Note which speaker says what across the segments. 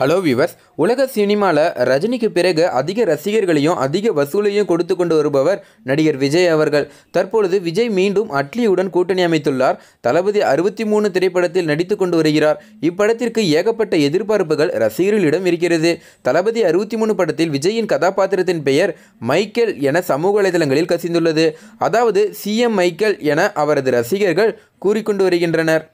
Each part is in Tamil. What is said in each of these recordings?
Speaker 1: ஹலோ வியூவர்ஸ் உலக சினிமாவில் ரஜினிக்கு பிறகு அதிக ரசிகர்களையும் அதிக வசூலையும் கொடுத்து கொண்டு வருபவர் நடிகர் விஜய் அவர்கள் தற்பொழுது விஜய் மீண்டும் அட்லியுடன் கூட்டணி அமைத்துள்ளார் தளபதி அறுபத்தி மூணு திரைப்படத்தில் நடித்து கொண்டு வருகிறார் இப்படத்திற்கு ஏகப்பட்ட எதிர்பார்ப்புகள் ரசிகர்களிடம் இருக்கிறது தளபதி அறுபத்தி மூணு படத்தில் விஜயின் கதாபாத்திரத்தின் பெயர் மைக்கேல் என சமூக வலைதளங்களில் கசிந்துள்ளது அதாவது சிஎம் மைக்கேல் என அவரது ரசிகர்கள் கூறிக்கொண்டு வருகின்றனர்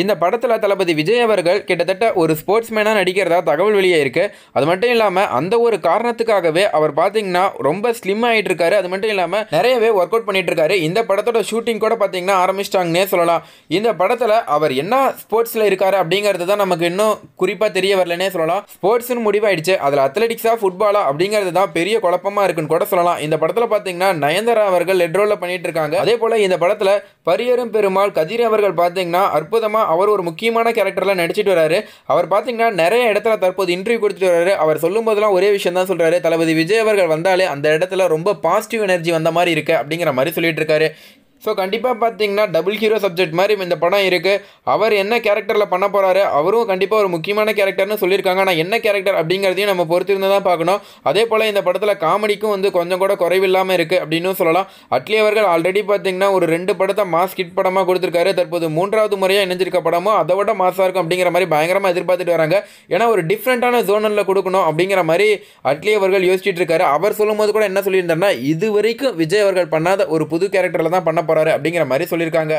Speaker 1: இந்த படத்தில் தளபதி விஜய் அவர்கள் கிட்டத்தட்ட ஒரு ஸ்போர்ட்ஸ்மேனாக நடிக்கிறதா தகவல் வெளியே இருக்குது அது மட்டும் இல்லாமல் அந்த ஒரு காரணத்துக்காகவே அவர் பார்த்தீங்கன்னா ரொம்ப ஸ்லிம் ஆகிட்டு இருக்காரு அது மட்டும் இல்லாமல் நிறையவே ஒர்க் அவுட் பண்ணிட்டு இருக்காரு இந்த படத்தோட ஷூட்டிங் கூட பார்த்தீங்கன்னா ஆரம்பிச்சிட்டாங்கன்னே சொல்லலாம் இந்த படத்தில் அவர் என்ன ஸ்போர்ட்ஸில் இருக்காரு அப்படிங்கிறது தான் நமக்கு இன்னும் குறிப்பாக தெரிய வரலனே சொல்லலாம் ஸ்போர்ட்ஸ்னு முடிவாயிடுச்சு அதில் அத்லெட்டிக்ஸாக ஃபுட்பாலா அப்படிங்கிறது தான் பெரிய குழப்பமாக இருக்குன்னு கூட சொல்லலாம் இந்த படத்தில் பார்த்தீங்கன்னா நயன்தாரா அவர்கள் லெட் பண்ணிட்டு இருக்காங்க அதே போல் இந்த படத்தில் பரியரும் பெருமாள் கதிரி அவர்கள் பார்த்தீங்கன்னா அற்புதமாக அவர் ஒரு முக்கியமான கேரக்டர்லாம் நடிச்சிட்டு வராரு அவர் பார்த்தீங்கன்னா நிறைய இடத்துல தற்போது இன்டர்வியூ கொடுத்துட்டு வராரு அவர் சொல்லும் போதெல்லாம் ஒரே விஷயம் தான் சொல்கிறாரு தளபதி விஜய் அவர்கள் வந்தாலே அந்த இடத்துல ரொம்ப பாசிட்டிவ் எனர்ஜி வந்த மாதிரி இருக்குது அப்படிங்கிற மாதிரி சொல்லிட்டு இருக்காரு ஸோ கண்டிப்பாக பார்த்தீங்கன்னா டபுள் ஹீரோ சப்ஜெக்ட் மாதிரி இந்த படம் இருக்குது அவர் என்ன கேரக்டரில் பண்ண போகிறாரு அவரும் கண்டிப்பாக ஒரு முக்கியமான கேரக்டர்னு சொல்லியிருக்காங்க ஆனால் என்ன கேரக்டர் அப்படிங்கிறதையும் நம்ம பொறுத்திருந்து தான் பார்க்கணும் அதே போல் இந்த படத்தில் காமெடிக்கும் வந்து கொஞ்சம் கூட குறைவில்லாமல் இருக்குது அப்படின்னு சொல்லலாம் அட்லி அவர்கள் ஆல்ரெடி பார்த்தீங்கன்னா ஒரு ரெண்டு படத்தை மாஸ் கிட் படமாக கொடுத்துருக்காரு தற்போது மூன்றாவது முறையாக இணைஞ்சிருக்க படமோ அதை விட மாசாக இருக்கும் அப்படிங்கிற மாதிரி பயங்கரமாக எதிர்பார்த்துட்டு வராங்க ஏன்னா ஒரு டிஃப்ரெண்ட்டான ஜோனலில் கொடுக்கணும் அப்படிங்கிற மாதிரி அட்லி அவர்கள் யோசிச்சுட்டு இருக்காரு அவர் சொல்லும்போது கூட என்ன சொல்லியிருந்தாருன்னா இது வரைக்கும் விஜய் அவர்கள் பண்ணாத ஒரு புது கேரக்டரில் தான் பண்ண போகிறாரு அப்படிங்கிற மாதிரி சொல்லியிருக்காங்க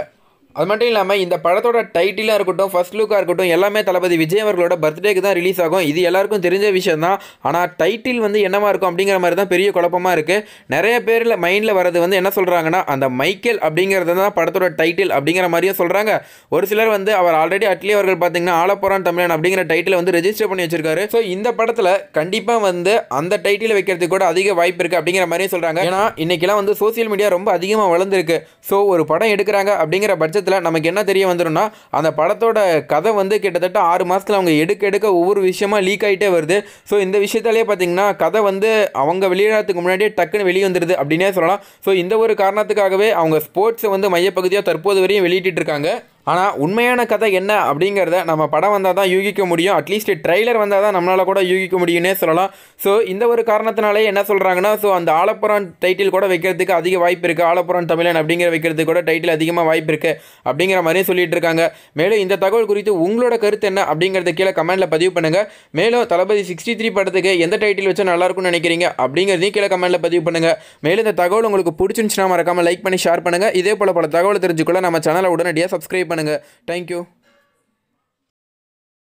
Speaker 1: அது மட்டும் இல்லாமல் இந்த படத்தோட டைட்டிலாக இருக்கட்டும் ஃபஸ்ட் லுக்காக இருக்கட்டும் எல்லாமே தளபதி விஜய் அவர்களோட பர்த்டேக்கு தான் ரிலீஸ் ஆகும் இது எல்லாருக்கும் தெரிஞ்ச விஷயம் தான் ஆனால் டைட்டில் வந்து என்னமாக இருக்கும் அப்படிங்கிற மாதிரி தான் பெரிய குழப்பமாக இருக்குது நிறைய பேரில் மைண்டில் வரது வந்து என்ன சொல்கிறாங்கன்னா அந்த மைக்கேல் அப்படிங்கிறது தான் படத்தோட டைட்டில் அப்படிங்கிற மாதிரியும் சொல்கிறாங்க ஒரு சிலர் வந்து அவர் ஆல்ரெடி அட்லி அவர்கள் பார்த்திங்கன்னா ஆலப்புறான் தமிழன் அப்படிங்கிற டைட்டில் வந்து ரெஜிஸ்டர் பண்ணி வச்சிருக்காரு ஸோ இந்த படத்தில் கண்டிப்பாக வந்து அந்த டைட்டில் வைக்கிறதுக்கு கூட அதிக வாய்ப்பு இருக்குது அப்படிங்கிற மாதிரியும் சொல்கிறாங்க ஏன்னா இன்றைக்கெல்லாம் வந்து சோசியல் மீடியா ரொம்ப அதிகமாக வளர்ந்துருக்கு ஸோ ஒரு படம் எடுக்கிறாங்க அப்படிங்கிற பட்ஜெட் பட்சத்தில் நமக்கு என்ன தெரிய வந்துடும்னா அந்த படத்தோட கதை வந்து கிட்டத்தட்ட ஆறு மாதத்தில் அவங்க எடுக்க எடுக்க ஒவ்வொரு விஷயமா லீக் ஆகிட்டே வருது ஸோ இந்த விஷயத்தாலே பார்த்தீங்கன்னா கதை வந்து அவங்க வெளியிடறதுக்கு முன்னாடியே டக்குன்னு வெளியே வந்துடுது அப்படின்னே சொல்லலாம் ஸோ இந்த ஒரு காரணத்துக்காகவே அவங்க ஸ்போர்ட்ஸை வந்து மையப்பகுதியாக தற்போது வரையும் வெளியிட்டுருக்காங்க ஆனால் உண்மையான கதை என்ன அப்படிங்கிறத நம்ம படம் வந்தால் தான் யூகிக்க முடியும் அட்லீஸ்ட் ட்ரெய்லர் வந்தால் தான் நம்மளால் கூட யூகிக்க முடியும்னே சொல்லலாம் ஸோ இந்த ஒரு காரணத்தினாலே என்ன சொல்கிறாங்கன்னா ஸோ அந்த ஆலப்புறம் டைட்டில் கூட வைக்கிறதுக்கு அதிக வாய்ப்பு இருக்குது ஆலப்புறம் தமிழன் அப்படிங்கிற வைக்கிறதுக்கு கூட டைட்டில் அதிகமாக வாய்ப்பு இருக்குது அப்படிங்கிற மாதிரியும் சொல்லிட்டு இருக்காங்க மேலும் இந்த தகவல் குறித்து உங்களோட கருத்து என்ன அப்படிங்கிறத கீழே கமெண்டில் பதிவு பண்ணுங்கள் மேலும் தளபதி சிக்ஸ்டி த்ரீ படத்துக்கு எந்த டைட்டில் வச்சா நல்லாயிருக்கும்னு நினைக்கிறீங்க அப்படிங்கிறதையும் கீழே கமெண்ட்டில் பதிவு பண்ணுங்கள் மேலும் இந்த தகவல் உங்களுக்கு பிடிச்சிருந்துச்சுன்னா மறக்காமல் லைக் பண்ணி ஷேர் பண்ணுங்கள் இதே போல் பல தகவல் தெரிஞ்சுக்கொள்ள நம்ம சேனலை உடனடியாக சப்ஸ்கிரைப் பண்ணுங்கள் தேங்க்யூ